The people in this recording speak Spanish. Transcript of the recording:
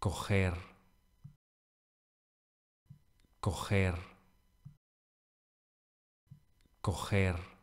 coger, coger, coger.